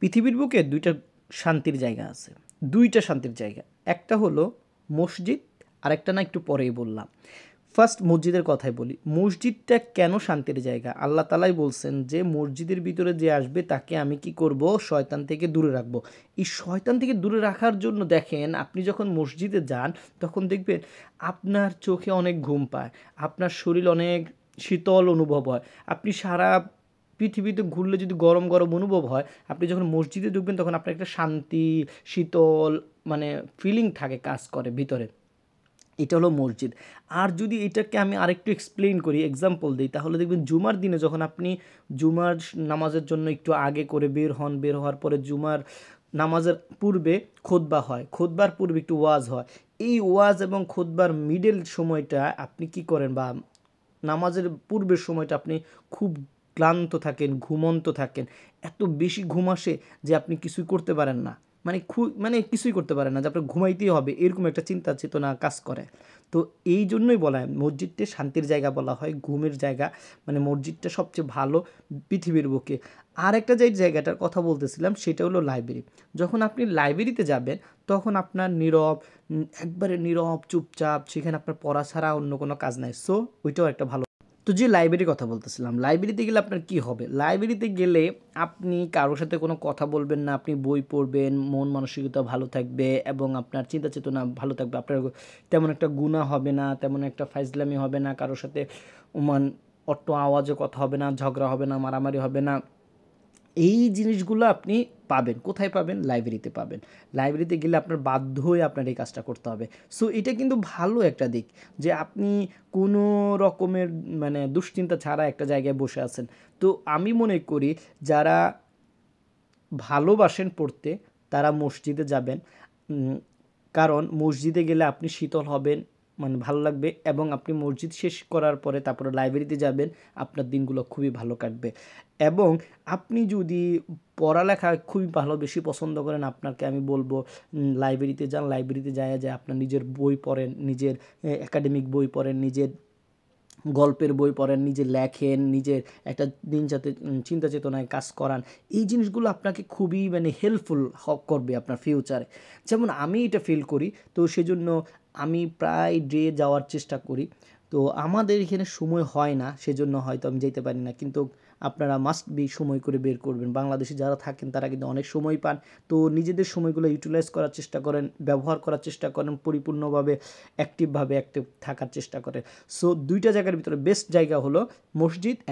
পৃথিবীর বুকে দুইটা শান্তির জায়গা আছে দুইটা শান্তির জায়গা একটা হলো মসজিদ আরেকটা না একটু পরেই বললাম ফার্স্ট মসজিদের কথাই বলি মসজিদটা কেন শান্তির জায়গা আল্লাহ তালাই বলছেন যে মসজিদের ভিতরে যে আসবে তাকে আমি কি করব শয়তান থেকে দূরে রাখব এই শয়তান থেকে দূরে রাখার জন্য দেখেন আপনি যখন মসজিদে যান তখন দেখবেন আপনার চোখে অনেক ঘুম পায় আপনার শরীর অনেক শীতল অনুভব হয় আপনি সারা পৃথিবীতে ঘুরলে যদি গরম গরম অনুভব হয় আপনি যখন মসজিদে ঢুকবেন তখন আপনার একটা শান্তি শীতল মানে ফিলিং থাকে কাজ করে ভিতরে এটা হলো মসজিদ আর যদি এটাকে আমি আরেকটু এক্সপ্লেন করি এক্সাম্পল দিই তাহলে দেখবেন জুমার দিনে যখন আপনি জুমার নামাজের জন্য একটু আগে করে বের হন বের হওয়ার পরে জুমার নামাজের পূর্বে খোদবা হয় খোদবার পূর্বে একটু ওয়াজ হয় এই ওয়াজ এবং খোদবার মিডল সময়টা আপনি কি করেন বা নামাজের পূর্বের সময়টা আপনি খুব ক্লান্ত থাকেন ঘুমন্ত থাকেন এত বেশি ঘুম আসে যে আপনি কিছুই করতে পারেন না মানে খু মানে কিছুই করতে পারেন না যে আপনার ঘুমাইতেই হবে এরকম একটা চিন্তা চেতনা কাজ করে তো এই জন্যই বলা হয় মসজিদটি শান্তির জায়গা বলা হয় ঘুমের জায়গা মানে মসজিদটা সবচেয়ে ভালো পৃথিবীর বুকে আর একটা যে জায়গাটার কথা বলতেছিলাম সেটা হলো লাইব্রেরি যখন আপনি লাইব্রেরিতে যাবেন তখন আপনার নীরব একবারে নীরব চুপচাপ সেখানে আপনার পড়া ছাড়া অন্য কোনো কাজ নাই সো ওইটাও একটা ভালো তো যে লাইব্রেরির কথা বলতেছিলাম লাইব্রেরিতে গেলে আপনার কি হবে লাইব্রেরিতে গেলে আপনি কারোর সাথে কোনো কথা বলবেন না আপনি বই পড়বেন মন মানসিকতা ভালো থাকবে এবং আপনার চিন্তা চেতনা ভালো থাকবে আপনার তেমন একটা গুণা হবে না তেমন একটা ফাইজলামি হবে না কারোর সাথে মান অট্ট আওয়াজে কথা হবে না ঝগড়া হবে না মারামারি হবে না এই জিনিসগুলো আপনি পাবেন কোথায় পাবেন লাইব্রেরিতে পাবেন লাইব্রেরিতে গেলে আপনার বাধ্য হয়ে আপনার এই কাজটা করতে হবে সো এটা কিন্তু ভালো একটা দিক যে আপনি কোনো রকমের মানে দুশ্চিন্তা ছাড়া একটা জায়গায় বসে আছেন তো আমি মনে করি যারা ভালোবাসেন পড়তে তারা মসজিদে যাবেন কারণ মসজিদে গেলে আপনি শীতল হবেন মানে ভালো লাগবে এবং আপনি মসজিদ শেষ করার পরে তারপরে লাইব্রেরিতে যাবেন আপনার দিনগুলো খুবই ভালো কাটবে এবং আপনি যদি পড়ালেখা খুবই ভালো বেশি পছন্দ করেন আপনাকে আমি বলবো লাইব্রেরিতে যান লাইব্রেরিতে যায় যায় আপনার নিজের বই পড়েন নিজের একাডেমিক বই পড়েন নিজের গল্পের বই পড়েন নিজে লেখেন নিজের একটা দিন যাতে চিন্তা চেতনায় কাজ করান এই জিনিসগুলো আপনাকে খুবই মানে হেল্পফুল করবে আপনার ফিউচারে যেমন আমি এটা ফিল করি তো সেজন্য আমি প্রায় ডে যাওয়ার চেষ্টা করি তো আমাদের এখানে সময় হয় না সেজন্য হয়তো আমি যেতে পারি না কিন্তু আপনারা মাস্ট বি সময় করে বের করবেন বাংলাদেশে যারা থাকেন তারা কিন্তু অনেক সময় পান তো নিজেদের সময়গুলো ইউটিলাইজ করার চেষ্টা করেন ব্যবহার করার চেষ্টা করেন পরিপূর্ণভাবে অ্যাক্টিভভাবে অ্যাক্টিভ থাকার চেষ্টা করেন সো দুইটা জায়গার ভিতরে বেস্ট জায়গা হলো মসজিদ